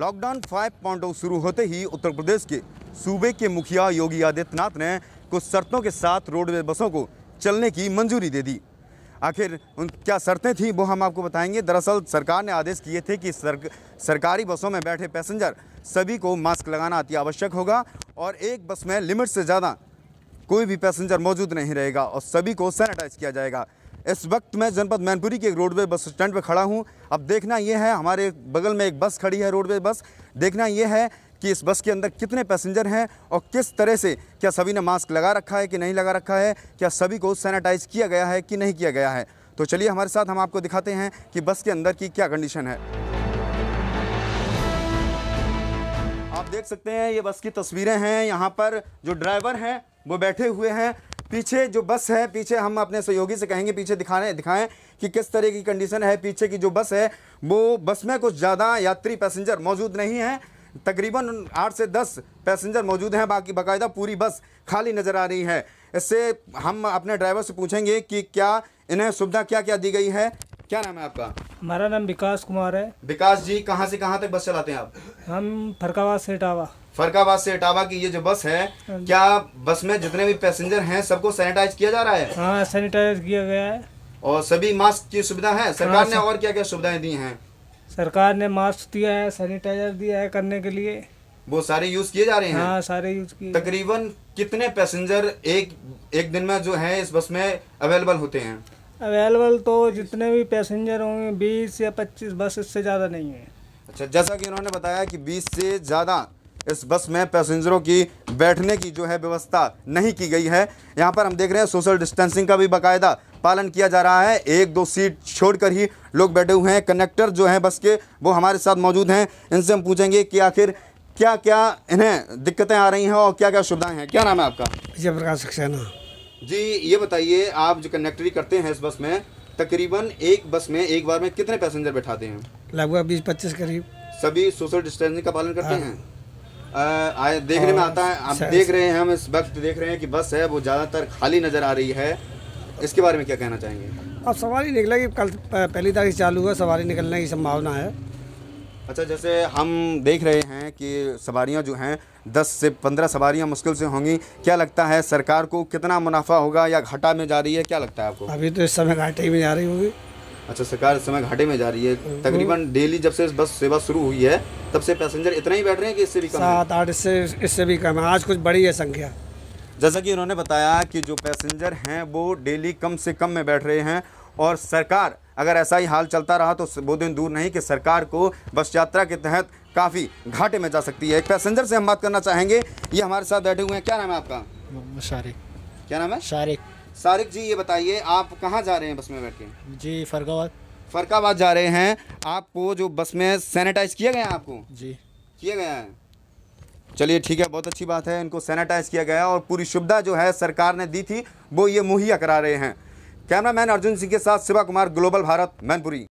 Lockdown 5.0 शुरू होते ही उत्तर प्रदेश के सूबे के मुखिया योगी आदित्यनाथ ने कुछ शर्तों के साथ रोडवेज बसों को चलने की मंजूरी दे दी आखिर उन क्या शर्तें थीं वो हम आपको बताएंगे दरअसल सरकार ने आदेश किए थे कि सर, सरकारी बसों में बैठे पैसेंजर सभी को मास्क लगाना अति आवश्यक होगा और एक बस में लिमिट से ज़्यादा कोई भी पैसेंजर मौजूद नहीं रहेगा और सभी को सैनिटाइज किया जाएगा इस वक्त मैं जनपद मैनपुरी के एक रोडवे बस स्टैंड पर खड़ा हूँ अब देखना यह है हमारे बगल में एक बस खड़ी है रोडवे बस देखना यह है कि इस बस के अंदर कितने पैसेंजर हैं और किस तरह से क्या सभी ने मास्क लगा रखा है कि नहीं लगा रखा है क्या सभी को सैनिटाइज किया गया है कि नहीं किया गया है तो चलिए हमारे साथ हम आपको दिखाते हैं कि बस के अंदर की क्या कंडीशन है आप देख सकते हैं ये बस की तस्वीरें हैं यहाँ पर जो ड्राइवर हैं वो बैठे हुए हैं पीछे जो बस है पीछे हम अपने सहयोगी से कहेंगे पीछे दिखाने दिखाएं कि किस तरह की कंडीशन है पीछे की जो बस है वो बस में कुछ ज़्यादा यात्री पैसेंजर मौजूद नहीं हैं तकरीबन आठ से दस पैसेंजर मौजूद हैं बाकी बाकायदा पूरी बस खाली नज़र आ रही है इससे हम अपने ड्राइवर से पूछेंगे कि क्या इन्हें सुविधा क्या क्या दी गई है क्या नाम है आपका हमारा नाम विकास कुमार है विकास जी कहाँ से कहाँ तक बस चलाते हैं आप हम फरकावा से इटावा फरकाबाद से इटावा की ये जो बस है हाँ क्या बस में जितने भी पैसेंजर हैं सबको सैनिटाइज किया जा रहा है हाँ सैनिटाइज किया गया है और सभी मास्क की सुविधा है हाँ, सरकार ने और क्या क्या सुविधाएं दी हैं सरकार ने मास्क दिया है सैनिटाइजर दिया है करने के लिए वो सारे यूज किए जा रहे हैं हाँ, सारे यूज किए तकरीबन कितने पैसेंजर एक एक दिन में जो है इस बस में अवेलेबल होते हैं अवेलेबल तो जितने भी पैसेंजर होंगे बीस या पच्चीस बस इससे ज़्यादा नहीं है अच्छा जैसा कि उन्होंने बताया कि बीस से ज़्यादा इस बस में पैसेंजरों की बैठने की जो है व्यवस्था नहीं की गई है यहाँ पर हम देख रहे हैं सोशल डिस्टेंसिंग का भी बाकायदा पालन किया जा रहा है एक दो सीट छोड़कर ही लोग बैठे हुए हैं कंडक्टर जो हैं बस के वो हमारे साथ मौजूद हैं इनसे हम पूछेंगे कि आखिर क्या क्या इन्हें दिक्कतें आ रही हैं और क्या क्या सुविधाएं हैं क्या नाम है आपका विजय प्रकाश सक्सेना जी ये बताइए आप जो कनेक्टरी करते हैं इस बस में तकरीबन एक बस में एक बार में कितने पैसेंजर बैठाते हैं लगभग बीस पच्चीस करीब सभी सोशल डिस्टेंसिंग का पालन करते हाँ। हैं आ, देखने में आता है आप देख रहे हैं हम इस वक्त देख रहे हैं कि बस है वो ज़्यादातर खाली नज़र आ रही है इसके बारे में क्या कहना चाहेंगे अब सवारी निकलेगी कल पहली तारीख चालू हुआ सवारी निकलने की संभावना है अच्छा जैसे हम देख रहे हैं कि सवारियां जो हैं 10 से 15 सवारियां मुश्किल से होंगी क्या लगता है सरकार को कितना मुनाफा होगा या घाटा में जा रही है क्या लगता है आपको अभी तो इस समय घाटे में जा रही होगी अच्छा सरकार इस समय घाटे में जा रही है हम्म। तकरीबन डेली जब से बस सेवा शुरू हुई है तब से पैसेंजर इतना ही बैठ रहे हैं कि इससे भी कम सात आठ इससे इससे भी कम है आज कुछ बड़ी है संख्या जैसा कि उन्होंने बताया कि जो पैसेंजर हैं वो डेली कम से कम में बैठ रहे हैं और सरकार अगर ऐसा ही हाल चलता रहा तो वो दिन दूर नहीं कि सरकार को बस यात्रा के तहत काफ़ी घाटे में जा सकती है एक पैसेंजर से हम बात करना चाहेंगे ये हमारे साथ बैठे हुए हैं क्या नाम है आपका शारिक क्या नाम है शारिक शारिक जी ये बताइए आप कहाँ जा रहे हैं बस में बैठ के जी फरगाबाद फरकाबाद जा रहे हैं आपको जो बस में सैनिटाइज किया गया आपको जी किया गया है चलिए ठीक है बहुत अच्छी बात है इनको सैनिटाइज किया गया और पूरी सुविधा जो है सरकार ने दी थी वो ये मुहैया करा रहे हैं कैमरामैन अर्जुन सिंह के साथ शिवा कुमार ग्लोबल भारत मैनपुरी